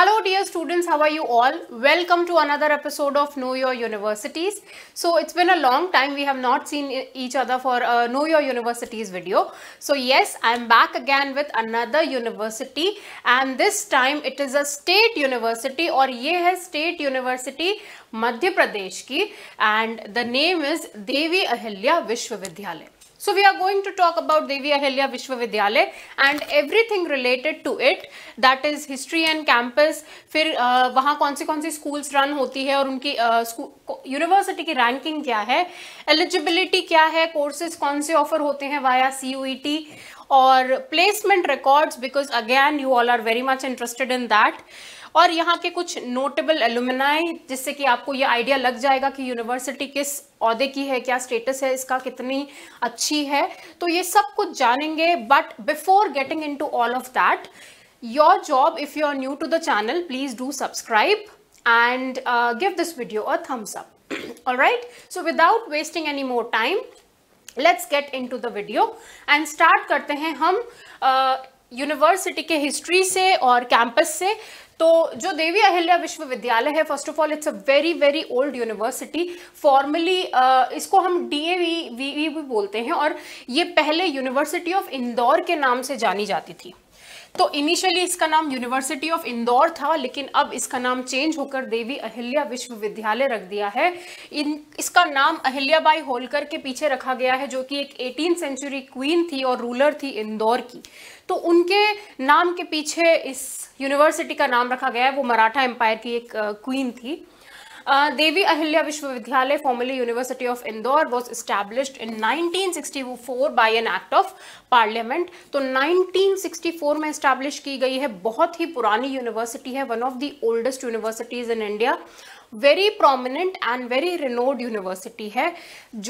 Hello dear students, how are you all? Welcome to another episode of Know Your Universities. So it's been a long time we have not seen each other for a Know Your Universities video. So yes, I'm back again with another university and this time it is a state university और ये है state university मध्य प्रदेश की and the name is Devi Ahilya विश्वविद्यालय So we are going to talk about Devi ahilya Vishwavidyalay and everything related to it that is history and campus fir uh, वहाँ कौन सी कौन सी schools run hoti hai aur unki university uh, की ranking kya hai eligibility kya hai courses kaun se offer hote hain via CUET और placement records because again you all are very much interested in that और यहाँ के कुछ notable alumni जिससे कि आपको ये आइडिया लग जाएगा कि यूनिवर्सिटी किस अहदे की है क्या स्टेटस है इसका कितनी अच्छी है तो ये सब कुछ जानेंगे but before getting into all of that your job if you are new to the channel please do subscribe and give this video a thumbs up right so without wasting any more time let's get into the video and start करते हैं हम uh, university के history से और campus से तो जो देवी अहिल्या विश्वविद्यालय है first of all it's a very very old university formally इसको हम डी ए वी भी बोलते हैं और ये पहले यूनिवर्सिटी ऑफ इंदौर के नाम से जानी जाती थी तो इनिशियली इसका नाम यूनिवर्सिटी ऑफ इंदौर था लेकिन अब इसका नाम चेंज होकर देवी अहिल्या विश्वविद्यालय रख दिया है इन इसका नाम अहिल्याबाई होलकर के पीछे रखा गया है जो कि एक एटीन सेंचुरी क्वीन थी और रूलर थी इंदौर की तो उनके नाम के पीछे इस यूनिवर्सिटी का नाम रखा गया है वो मराठा एम्पायर की एक क्वीन थी देवी अहिल्या विश्वविद्यालय formally university of Indore was established in nineteen sixty four by an act of parliament तो नाइनटीन सिक्सटी फोर में स्टैब्लिश की गई है बहुत ही पुरानी यूनिवर्सिटी है one of the oldest universities in India very prominent and very renowned university है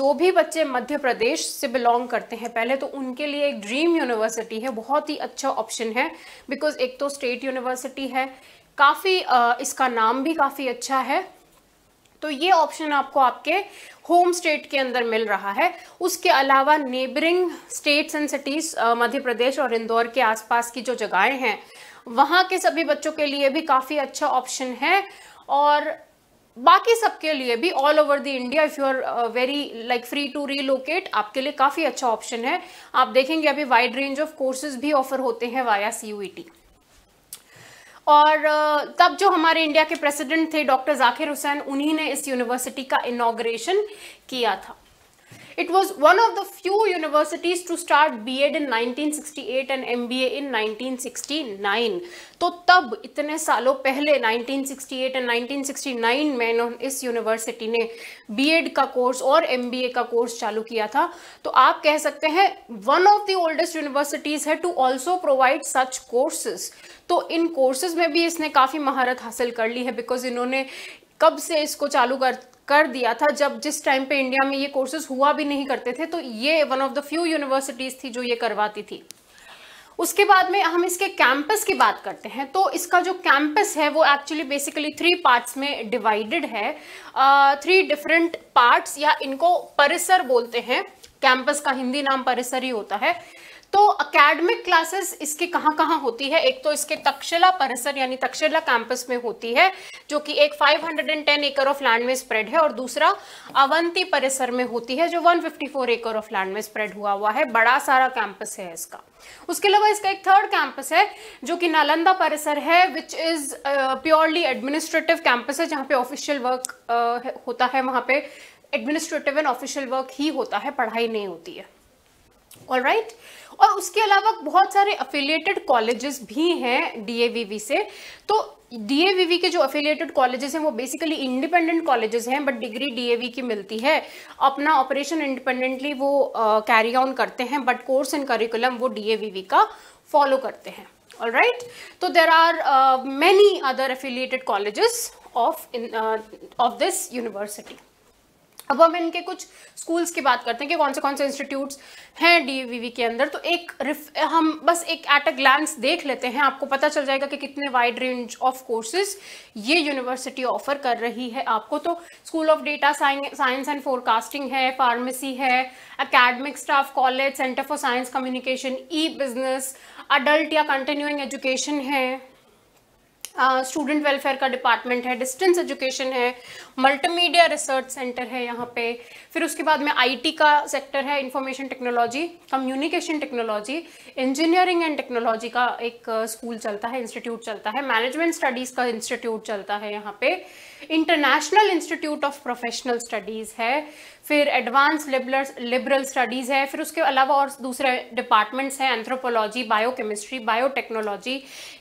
जो भी बच्चे मध्य प्रदेश से बिलोंग करते हैं पहले तो उनके लिए एक ड्रीम यूनिवर्सिटी है बहुत ही अच्छा ऑप्शन है बिकॉज एक तो स्टेट यूनिवर्सिटी है काफ़ी uh, इसका नाम भी काफ़ी अच्छा है तो ये ऑप्शन आपको आपके होम स्टेट के अंदर मिल रहा है उसके अलावा neighbouring states and cities Madhya Pradesh और इंदौर के आसपास की जो जगहें हैं वहाँ के सभी बच्चों के लिए भी काफ़ी अच्छा ऑप्शन है और बाकी सबके लिए भी all over the India if you are very like free to relocate आपके लिए काफ़ी अच्छा ऑप्शन है आप देखेंगे अभी वाइड रेंज ऑफ कोर्सेज भी ऑफर होते हैं वाया सी और तब जो हमारे इंडिया के प्रेसिडेंट थे डॉक्टर जाकिर हुसैन उन्हीं ने इस यूनिवर्सिटी का इनाग्रेशन किया था It was one of the few universities to start B.Ed in 1968 and M.B.A. in 1969. तो तब इतने सालों पहले 1968 and 1969 में इस यूनिवर्सिटी ने B.Ed का कोर्स और M.B.A. का कोर्स चालू किया था तो आप कह सकते हैं one of the oldest universities है to also provide such courses तो इन कोर्सेज में भी इसने काफ़ी महारत हासिल कर ली है बिकॉज इन्होंने कब से इसको चालू कर कर दिया था जब जिस टाइम पे इंडिया में ये कोर्सेज हुआ भी नहीं करते थे तो ये one of the few universities थी जो ये करवाती थी उसके बाद में हम इसके कैंपस की बात करते हैं तो इसका जो कैंपस है वो एक्चुअली बेसिकली थ्री पार्ट्स में डिवाइडेड है थ्री डिफरेंट पार्ट्स या इनको परिसर बोलते हैं कैंपस का हिंदी नाम परिसर ही होता है तो अकेडमिक क्लासेस इसके कहाँ कहाँ होती है एक तो इसके तक्षशिला परिसर यानी तक्षशिला कैंपस में होती है जो कि एक 510 एकड़ ऑफ लैंड में स्प्रेड है और दूसरा अवंती परिसर में होती है जो 154 एकड़ ऑफ लैंड में स्प्रेड हुआ हुआ है बड़ा सारा कैंपस है इसका उसके अलावा इसका एक थर्ड कैंपस है जो कि नालंदा परिसर है which is purely administrative campus है जहाँ पे ऑफिशियल वर्क uh, होता है वहाँ पे एडमिनिस्ट्रेटिव एंड ऑफिशियल वर्क ही होता है पढ़ाई नहीं होती है ऑल राइट right? और उसके अलावा बहुत सारे अफिलिएटेड कॉलेजेस भी हैं डीएवीवी से तो डीएवीवी के जो अफिलिएटेड कॉलेजेस हैं वो बेसिकली इंडिपेंडेंट कॉलेजेस हैं बट डिग्री डीएवी की मिलती है अपना ऑपरेशन इंडिपेंडेंटली वो कैरी ऑन करते हैं बट कोर्स एंड करिकुलम वो डीएवीवी का फॉलो करते हैं ऑल राइट तो there are many other affiliated colleges of in of this university अब हम इनके कुछ स्कूल्स की बात करते हैं कि कौन से कौन से इंस्टीट्यूट्स हैं डीवीवी के अंदर तो एक हम बस एक एट अ ग्लैंस देख लेते हैं आपको पता चल जाएगा कि कितने वाइड रेंज ऑफ कोर्सेज ये यूनिवर्सिटी ऑफर कर रही है आपको तो school of data science and forecasting है फार्मेसी है academic staff college centre for science communication E business adult या कंटिन्यूइंग एजुकेशन है स्टूडेंट वेलफेयर का डिपार्टमेंट है डिस्टेंस एजुकेशन है मल्टीमीडिया रिसर्च सेंटर है यहाँ पे फिर उसके बाद में आईटी का सेक्टर है information technology communication technology engineering and technology का एक स्कूल चलता है इंस्टीट्यूट चलता है मैनेजमेंट स्टडीज़ का इंस्टीट्यूट चलता है यहाँ पे international institute of professional studies है फिर एडवांस लिबरल लिबरल स्टडीज़ है फिर उसके अलावा और दूसरे डिपार्टमेंट्स हैं anthropology biochemistry biotechnology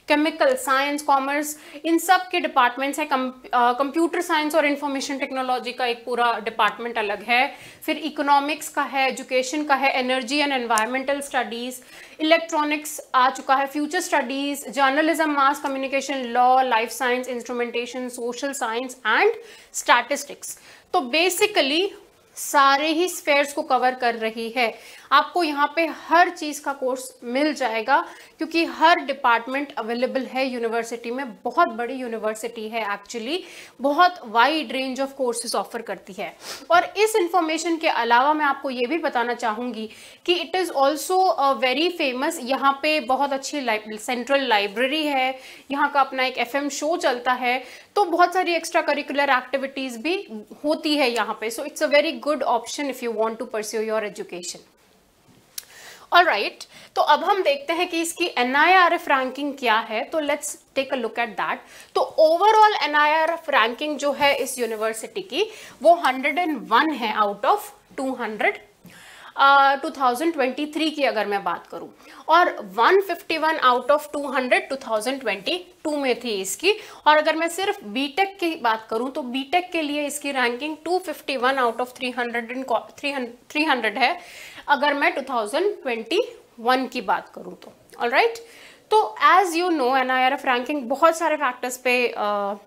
chemical science commerce इन सब के डिपार्टमेंट्स हैं कंप्यूटर साइंस और इंफॉर्मेशन टेक्नोलॉजी का एक पूरा डिपार्टमेंट अलग है फिर इकोनॉमिक्स का है एजुकेशन का है energy and environmental studies electronics आ चुका है future studies journalism mass communication law life science instrumentation social science and statistics तो बेसिकली सारे ही स्फेयर्स को कवर कर रही है आपको यहाँ पे हर चीज़ का कोर्स मिल जाएगा क्योंकि हर डिपार्टमेंट अवेलेबल है यूनिवर्सिटी में बहुत बड़ी यूनिवर्सिटी है एक्चुअली बहुत wide range of courses offer करती है और इस इंफॉर्मेशन के अलावा मैं आपको ये भी बताना चाहूंगी कि it is also very famous यहाँ पे बहुत अच्छी सेंट्रल लाइब्रेरी है यहाँ का अपना एक एफ शो चलता है तो बहुत सारी एक्स्ट्रा करिकुलर एक्टिविटीज भी होती है यहाँ पे so it's a very good option if you want to pursue your education और राइट तो अब हम देखते हैं कि इसकी एन रैंकिंग क्या है तो let's take a look at that तो ओवरऑल एन रैंकिंग जो है इस यूनिवर्सिटी की वो 101 है आउट ऑफ 200 2023 की अगर मैं बात करूं और 151 आउट ऑफ 200 2022 में थी इसकी और अगर मैं सिर्फ बीटेक की बात करूं तो बीटेक के लिए इसकी रैंकिंग 251 आउट ऑफ 300 300 है अगर मैं 2021 की बात करूं तो ऑल राइट तो as you know N I R F ranking बहुत सारे फैक्टर्स पे uh,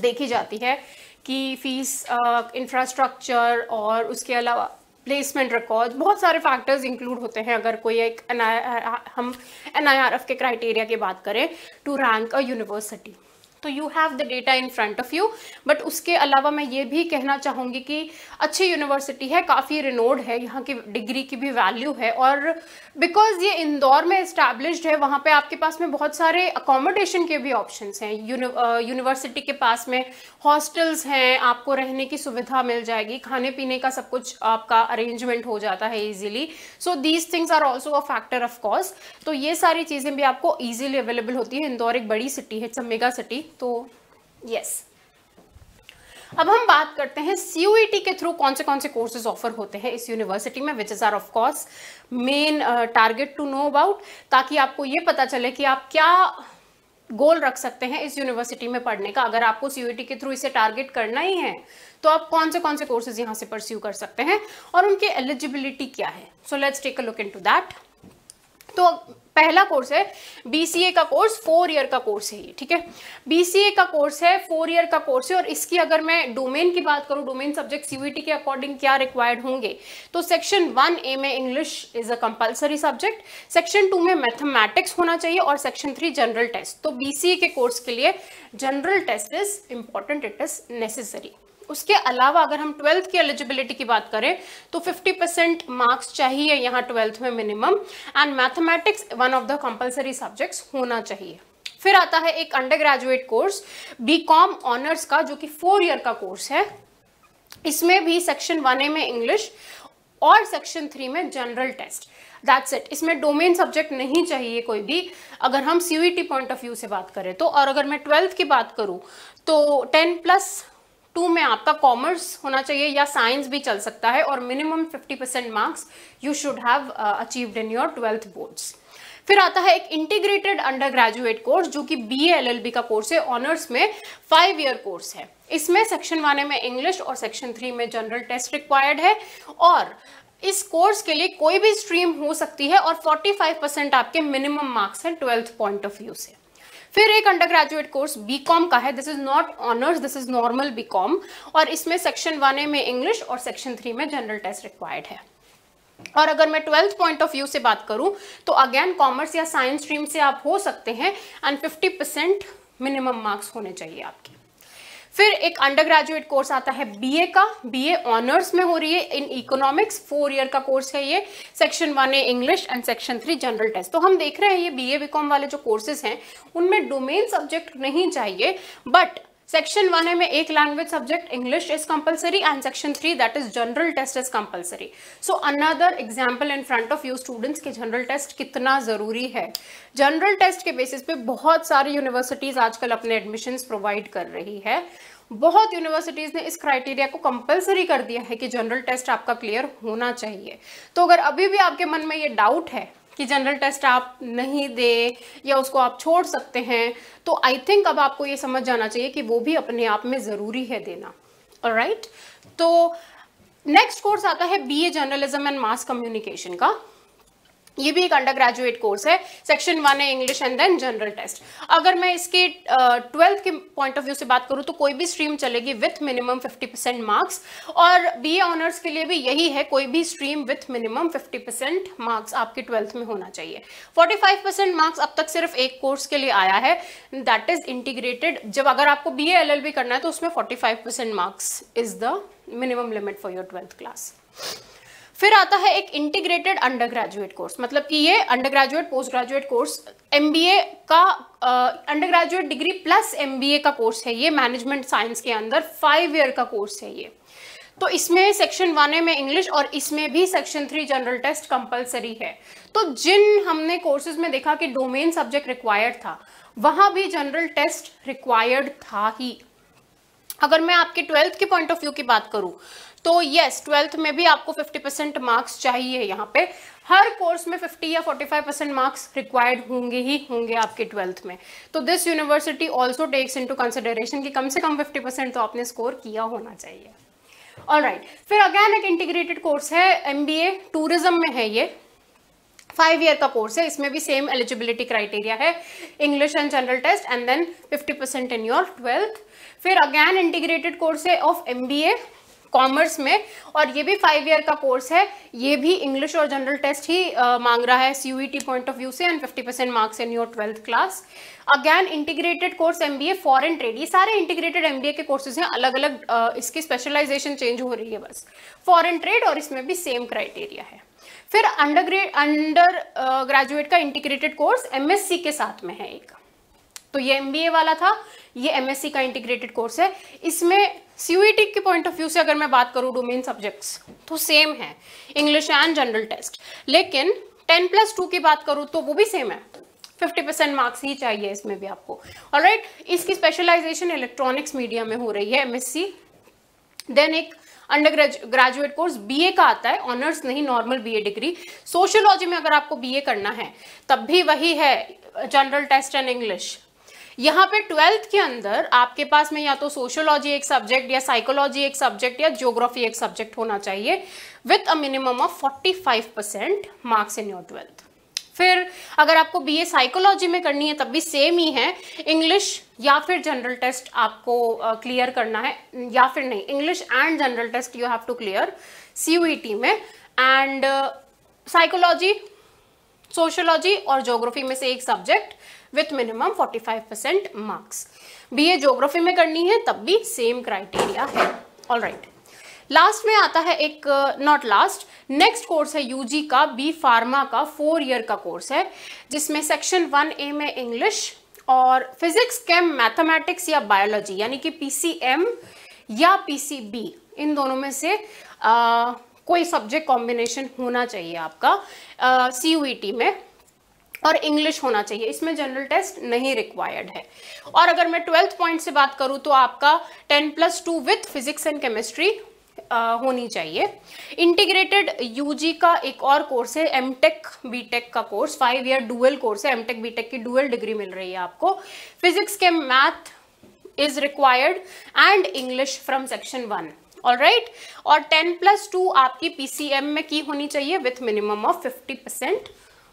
देखी जाती है कि फीस इंफ्रास्ट्रक्चर uh, और उसके अलावा प्लेसमेंट रिकॉर्ड बहुत सारे फैक्टर्स इंक्लूड होते हैं अगर कोई एक एन हम एन के क्राइटेरिया की बात करें टू रैंक अ यूनिवर्सिटी तो you have the data in front of you but उसके अलावा मैं ये भी कहना चाहूँगी कि अच्छी यूनिवर्सिटी है काफ़ी रिनोड है यहाँ की डिग्री की भी वैल्यू है और बिकॉज ये इंदौर में इस्टेब्लिश्ड है वहाँ पे आपके पास में बहुत सारे अकोमोडेशन के भी ऑप्शन हैं यूनिवर्सिटी के पास में हॉस्टल्स हैं आपको रहने की सुविधा मिल जाएगी खाने पीने का सब कुछ आपका अरेंजमेंट हो जाता है easily so these things are also a factor of cost तो ये सारी चीज़ें भी आपको ईजिली अवेलेबल होती है इंदौर एक बड़ी सिटी है इट्स अ मेगा सिटी तो यस अब हम बात करते हैं सीयूईटी e के थ्रू कौन से कौन से कोर्सेज ऑफर होते हैं इस यूनिवर्सिटी में which is are of course main target to know about ताकि आपको ये पता चले कि आप क्या गोल रख सकते हैं इस यूनिवर्सिटी में पढ़ने का अगर आपको सीयूईटी e के थ्रू इसे टारगेट करना ही है तो आप कौन से कौन से कोर्सेज यहाँ से परस्यू कर सकते हैं और उनकी एलिजिबिलिटी क्या है so let's take a look into that तो पहला कोर्स है बीसीए का कोर्स फोर ईयर का कोर्स है ये ठीक है बीसीए का कोर्स है फोर ईयर का कोर्स है और इसकी अगर मैं डोमेन की बात करूं डोमेन सब्जेक्ट सीवीटी के अकॉर्डिंग क्या रिक्वायर्ड होंगे तो सेक्शन वन ए में English is a compulsory subject section two में मैथमेटिक्स होना चाहिए और सेक्शन थ्री जनरल टेस्ट तो बीसीए के कोर्स के लिए general test is important it is necessary उसके अलावा अगर हम ट्वेल्थ की एलिजिबिलिटी की बात करें तो 50 परसेंट मार्क्स चाहिए यहाँ ट्वेल्थ में minimum and mathematics one of the compulsory subjects होना चाहिए फिर आता है एक undergraduate course B com honours का जो कि फोर ईयर का कोर्स है इसमें भी सेक्शन वन ए में इंग्लिश और सेक्शन थ्री में जनरल टेस्ट दैट्स इट इसमें डोमेन सब्जेक्ट नहीं चाहिए कोई भी अगर हम सी पॉइंट ऑफ व्यू से बात करें तो और अगर मैं ट्वेल्थ की बात करूं तो टेन प्लस टू में आपका कॉमर्स होना चाहिए या साइंस भी चल सकता है और minimum 50 percent marks you should have achieved in your twelfth boards फिर आता है एक इंटीग्रेटेड अंडर ग्रेजुएट कोर्स जो कि बी बी का कोर्स है ऑनर्स में फाइव ईयर कोर्स है इसमें सेक्शन वन में इंग्लिश और सेक्शन थ्री में जनरल टेस्ट रिक्वायर्ड है और इस कोर्स के लिए कोई भी स्ट्रीम हो सकती है और 45 परसेंट आपके मिनिमम मार्क्स हैं ट्वेल्थ पॉइंट ऑफ व्यू से फिर एक अंडर ग्रेजुएट कोर्स बी का है this is not honours this is normal B और इसमें सेक्शन वन ए में इंग्लिश और सेक्शन थ्री में जनरल टेस्ट रिक्वायर्ड है और अगर मैं ट्वेल्थ पॉइंट ऑफ व्यू से बात करूं तो अगेन कॉमर्स या साइंस स्ट्रीम से आप हो सकते हैं and fifty percent minimum marks होने चाहिए आपके फिर एक अंडर ग्रेजुएट कोर्स आता है बीए का बीए ऑनर्स में हो रही है इन इकोनॉमिक्स फोर ईयर का कोर्स है ये सेक्शन वन है English and section three general test तो हम देख रहे हैं ये बीए बीकॉम वाले जो कोर्सेज हैं उनमें डोमेन सब्जेक्ट नहीं चाहिए बट सेक्शन वन में एक language subject English is compulsory and section three that is general test is compulsory so another example in front of you students के जनरल टेस्ट कितना ज़रूरी है जनरल टेस्ट के basis पे बहुत सारी यूनिवर्सिटीज़ आजकल अपने एडमिशन प्रोवाइड कर रही है बहुत यूनिवर्सिटीज़ ने इस क्राइटेरिया को कंपलसरी कर दिया है कि जनरल टेस्ट आपका क्लियर होना चाहिए तो अगर अभी भी आपके मन में ये डाउट है कि जनरल टेस्ट आप नहीं दे या उसको आप छोड़ सकते हैं तो आई थिंक अब आपको ये समझ जाना चाहिए कि वो भी अपने आप में ज़रूरी है देना और राइट right? तो नेक्स्ट कोर्स आता है BA journalism and mass communication का ये भी एक अंडर ग्रेजुएट कोर्स है सेक्शन वन है English and then general test अगर मैं इसके ट्वेल्थ के पॉइंट ऑफ व्यू से बात करूँ तो कोई भी स्ट्रीम चलेगी विथ मिनिमम 50 परसेंट मार्क्स और ए ऑनर्स के लिए भी यही है कोई भी stream with minimum 50 percent marks आपके ट्वेल्थ में होना चाहिए 45 परसेंट मार्क्स अब तक सिर्फ एक कोर्स के लिए आया है दैट इज इंटीग्रेटेड जब अगर आपको बी एल करना है तो उसमें forty marks is the minimum limit for your twelfth class फिर आता है एक इंटीग्रेटेड अंडर ग्रेजुएट कोर्स मतलब कि ये undergraduate postgraduate course M का undergraduate degree plus M का कोर्स है ये मैनेजमेंट साइंस के अंदर फाइव ईयर का कोर्स है ये तो इसमें सेक्शन वन ए में इंग्लिश और इसमें भी section three general test compulsory है तो जिन हमने कोर्सेज में देखा कि डोमेन सब्जेक्ट रिक्वायर्ड था वहां भी जनरल टेस्ट रिक्वायर्ड था ही अगर मैं आपके ट्वेल्थ के पॉइंट ऑफ व्यू की बात करूं तो यस ट्वेल्थ में भी आपको 50 परसेंट मार्क्स चाहिए यहाँ पे हर कोर्स में 50 या 45 परसेंट मार्क्स रिक्वायर्ड होंगे ही होंगे आपके ट्वेल्थ में तो this university also takes into consideration कि कम से कम 50 परसेंट तो आपने स्कोर किया होना चाहिए ऑल राइट right. फिर अगैन एक इंटीग्रेटेड कोर्स है एम टूरिज्म में है ये फाइव ईयर का कोर्स है इसमें भी सेम एलिजिबिलिटी क्राइटेरिया है English and general test and then 50 percent in your twelfth फिर अगैन इंटीग्रेटेड कोर्स है ऑफ एम कॉमर्स में और ये भी फाइव ईयर का कोर्स है ये भी इंग्लिश और जनरल टेस्ट ही आ, मांग रहा है C T point of view से and fifty percent marks in your twelfth class again integrated course M B A foreign trade ये सारे इंटीग्रेटेड एम बी ए के कोर्सेज हैं अलग अलग आ, इसकी स्पेशलाइजेशन चेंज हो रही है बस फॉरन ट्रेड और इसमें भी सेम क्राइटेरिया है फिर अंडर ग्रेड अंडर ग्रेजुएट का integrated course M S C के साथ में है एक तो ये एमबीए वाला था ये एमएससी का इंटीग्रेटेड कोर्स है इसमें सीयूईटी e के पॉइंट ऑफ व्यू से अगर मैं बात करूँ डोमेन सब्जेक्ट्स तो सेम है इंग्लिश एंड जनरल टेस्ट लेकिन टेन प्लस टू की बात करूँ तो वो भी सेम है फिफ्टी परसेंट मार्क्स ही चाहिए इसमें भी आपको और राइट right? इसकी स्पेशलाइजेशन इलेक्ट्रॉनिक्स मीडिया में हो रही है एमएससी देन एक अंडर ग्रेजुएट कोर्स बीए का आता है ऑनर्स नहीं नॉर्मल बीए डिग्री सोशियोलॉजी में अगर आपको बीए करना है तब भी वही है जनरल टेस्ट एंड इंग्लिश यहाँ पे ट्वेल्थ के अंदर आपके पास में या तो सोशोलॉजी एक सब्जेक्ट या साइकोलॉजी एक सब्जेक्ट या ज्योग्राफी एक सब्जेक्ट होना चाहिए with a minimum of forty five percent marks in your twelfth फिर अगर आपको बीए साइकोलॉजी में करनी है तब भी सेम ही है इंग्लिश या फिर जनरल टेस्ट आपको क्लियर uh, करना है या फिर नहीं English and general test you have to clear C में एंड साइकोलॉजी सोशोलॉजी और ज्योग्राफी में से एक subject with minimum 45 percent marks B A geography में करनी है तब भी सेम क्राइटेरिया है ऑल राइट लास्ट में आता है एक नॉट लास्ट नेक्स्ट कोर्स है यूजी का बी फार्मा का फोर ईयर का कोर्स है जिसमें सेक्शन वन ए में इंग्लिश और फिजिक्स केम मैथमेटिक्स या बायोलॉजी यानी कि पीसीएम या पीसीबी इन दोनों में से आ, कोई सब्जेक्ट कॉम्बिनेशन होना चाहिए आपका सी uh, e में और इंग्लिश होना चाहिए इसमें जनरल टेस्ट नहीं रिक्वायर्ड है और अगर मैं ट्वेल्थ पॉइंट से बात करूँ तो आपका ten plus two with physics and chemistry होनी चाहिए इंटीग्रेटेड यूजी का एक और कोर्स है एमटेक बीटेक का course five year dual course है एमटेक बीटेक की डुअल डिग्री मिल रही है आपको फिजिक्स के math is required and English from section one all right और टेन प्लस टू आपकी पीसीएम में की होनी चाहिए with minimum of fifty percent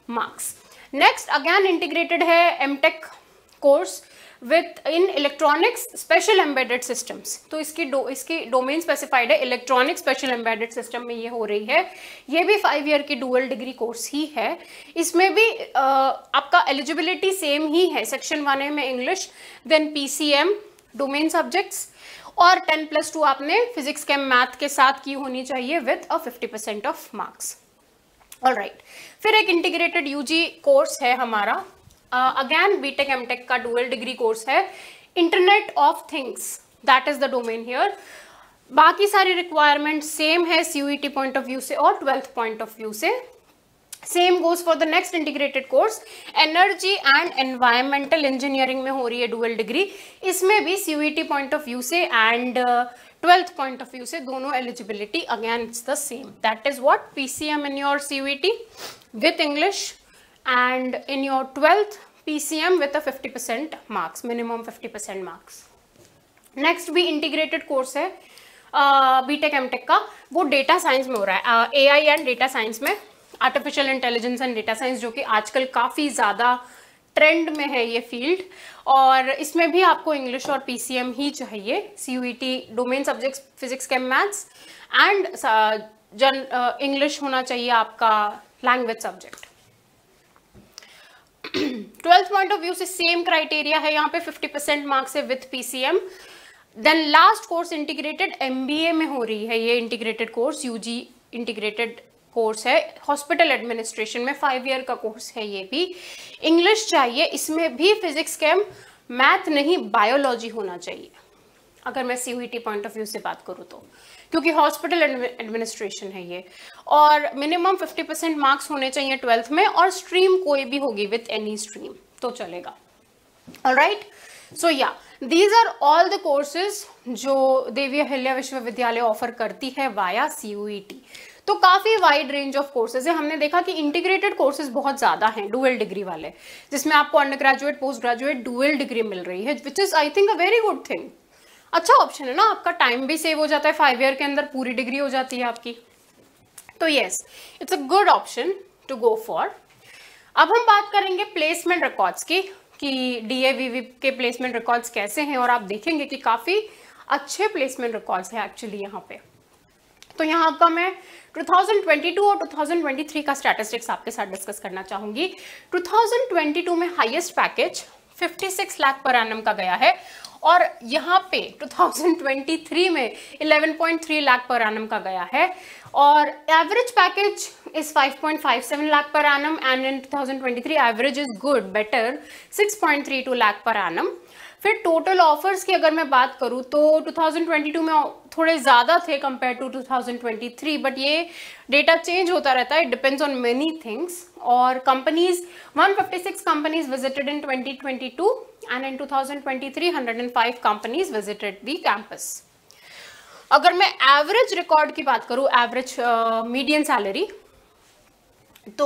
marks next again integrated है MTech course with in electronics special embedded systems तो इसकी डो इसकी डोमेन स्पेसिफाइड है इलेक्ट्रॉनिक स्पेशल एम्बेडेड सिस्टम में ये हो रही है ये भी फाइव ईयर की डुअल डिग्री कोर्स ही है इसमें भी uh, आपका एलिजिबिलिटी सेम ही है सेक्शन वन ए में English then P C M domain subjects और टेन प्लस टू आपने फिजिक्स के मैथ के साथ की होनी चाहिए with a fifty percent of marks all right फिर एक इंटीग्रेटेड यूजी कोर्स है हमारा अगैन बीटेक एमटेक का डुअल डिग्री कोर्स है internet of things that is the domain here बाकी सारी रिक्वायरमेंट सेम है सीयूईटी पॉइंट ऑफ व्यू से और ट्वेल्थ पॉइंट ऑफ व्यू से same goes for the next integrated course energy and environmental engineering में हो रही है डुअल डिग्री इसमें भी सीयूईटी पॉइंट ऑफ व्यू से and twelfth point of view से दोनों eligibility again it's the same that is what P C M in your C V T with English and in your twelfth P C M with a fifty percent marks minimum fifty percent marks next भी integrated course है BTech MTech का वो data science में हो रहा है A I and data science में artificial intelligence and data science जो कि आजकल काफ़ी ज़्यादा ट्रेंड में है ये फील्ड और इसमें भी आपको इंग्लिश और पी ही चाहिए T domain subjects physics chem maths and जन इंग्लिश होना चाहिए आपका language subject twelfth point of view से सेम क्राइटेरिया है यहाँ पे 50 परसेंट मार्क्स है with PCM then last course integrated MBA में हो रही है ये integrated course UG integrated course है हॉस्पिटल एडमिनिस्ट्रेशन में फाइव ईयर का कोर्स है ये भी इंग्लिश चाहिए इसमें भी फिजिक्स कैम मैथ नहीं बायोलॉजी होना चाहिए अगर मैं सी पॉइंट ऑफ व्यू से बात करूँ तो क्योंकि हॉस्पिटल एडमिनिस्ट्रेशन है ये और मिनिमम 50 परसेंट मार्क्स होने चाहिए ट्वेल्थ में और स्ट्रीम कोई भी होगी विथ एनी स्ट्रीम तो चलेगा राइट सो या these are all the courses जो देवी अहिल्या विश्वविद्यालय ऑफर करती है वाया सी तो काफ़ी वाइड रेंज ऑफ कोर्सेज है हमने देखा कि इंटीग्रेटेड कोर्सेज बहुत ज़्यादा हैं डुअल डिग्री वाले जिसमें आपको undergraduate postgraduate dual degree मिल रही है which is I think a very good thing अच्छा ऑप्शन है ना आपका टाइम भी सेव हो जाता है फाइव ईयर के अंदर पूरी डिग्री हो जाती है आपकी तो yes it's a good option to go for अब हम बात करेंगे प्लेसमेंट रिकॉर्ड्स की कि डीएवीवी के प्लेसमेंट रिकॉर्ड्स कैसे हैं और आप देखेंगे कि काफ़ी अच्छे प्लेसमेंट रिकॉर्ड्स हैं एक्चुअली यहाँ पे तो यहाँ आपका मैं 2022 और 2023 का स्टैटिस्टिक्स आपके साथ डिस्कस करना चाहूंगी 2022 में highest package 56 lakh per annum का गया है और यहाँ पे 2023 में 11.3 लाख पर एनम का गया है और average package is 5.57 lakh per annum and in 2023 average is good better 6.32 lakh per annum फिर टोटल ऑफर्स की अगर मैं बात करूँ तो 2022 में थोड़े ज़्यादा थे कंपेयर टू 2023 बट ये डेटा चेंज होता रहता है it depends on many things और companies 156 companies visited in 2022 and in 2023 105 companies visited the campus अगर मैं एवरेज रिकॉर्ड की बात करूँ एवरेज मीडियम सैलरी तो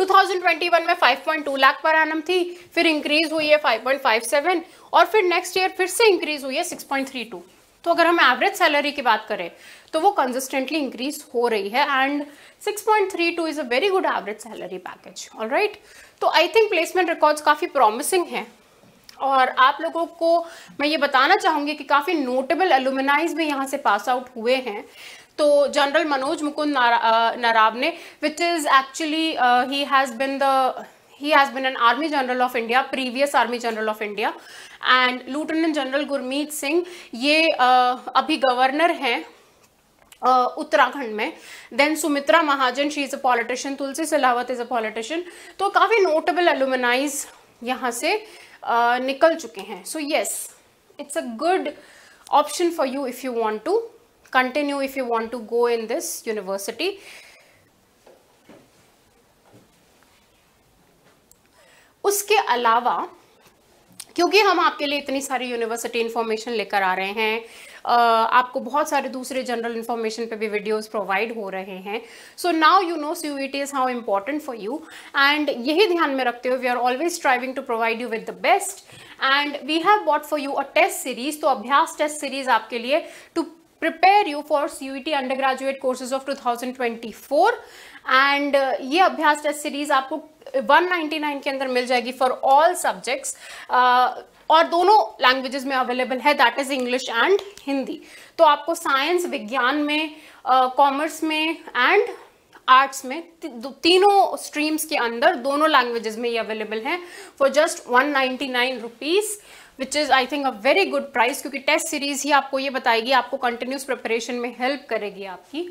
2021 में 5.2 लाख पर आनम थी फिर इंक्रीज हुई है 5.57 और फिर नेक्स्ट ईयर फिर से इंक्रीज हुई है 6.32 तो अगर हम एवरेज सैलरी की बात करें तो वो कंसिस्टेंटली इंक्रीज हो रही है and 6.32 is a very good average salary package all right तो आई थिंक प्लेसमेंट रिकॉर्ड्स काफ़ी प्रॉमिसिंग है और आप लोगों को मैं ये बताना चाहूँगी कि काफ़ी नोटेबल एलुमिनाइज भी यहाँ से पास आउट हुए हैं तो जनरल मनोज मुकुंद नाराव ने which is actually he has been the he has been an army general of India previous army general of India and lieutenant general Gurmeet Singh ये uh, गवर्नर हैं uh, उत्तराखंड में then Sumitra Mahajan she is a politician Tulsi Silawat is a politician तो काफ़ी notable एलुमिनाइज यहाँ से uh, निकल चुके हैं so yes it's a good option for you if you want to continue if you want to go in this university. उसके अलावा क्योंकि हम आपके लिए इतनी सारी यूनिवर्सिटी इन्फॉर्मेशन लेकर आ रहे हैं आपको बहुत सारे दूसरे जनरल इन्फॉर्मेशन पे भी वीडियोस प्रोवाइड हो रहे हैं so now you know so it is how important for you and यही ध्यान में रखते हुए we are always striving to provide you with the best and we have bought for you a test series तो Abhyas test series आपके लिए to prepare you for C U T undergraduate courses of 2024 and ये Abhyas test series आपको 199 के अंदर मिल जाएगी for all subjects और दोनों लैंग्वेजेस में अवेलेबल है that is English and Hindi तो आपको साइंस विज्ञान में कॉमर्स uh, में एंड आर्ट्स में ती, तीनों स्ट्रीम्स के अंदर दोनों लैंग्वेजेस में ये अवेलेबल हैं for just one ninety nine rupees which is I think a very good price क्योंकि टेस्ट सीरीज़ ही आपको ये बताएगी आपको कंटिन्यूस प्रिपरेशन में हेल्प करेगी आपकी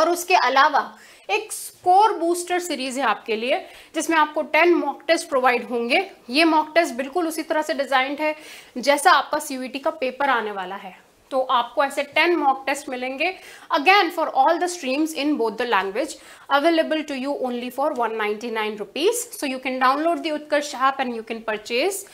और उसके अलावा एक स्कोर बूस्टर सीरीज है आपके लिए जिसमें आपको 10 मॉक टेस्ट प्रोवाइड होंगे ये मॉक टेस्ट बिल्कुल उसी तरह से डिजाइंड है जैसा आपका सीयूईटी e का पेपर आने वाला है तो आपको ऐसे टेन मॉक टेस्ट मिलेंगे again for all the streams in both the language available to you only for one ninety nine rupees so you can download the Utkarsh app and you can purchase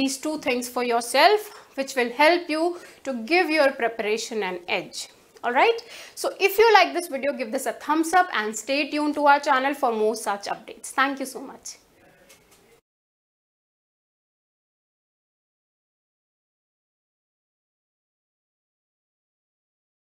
these two things for yourself which will help you to give your preparation and edge alright so if you like this video give this a thumbs up and stay tuned to our channel for more such updates thank you so much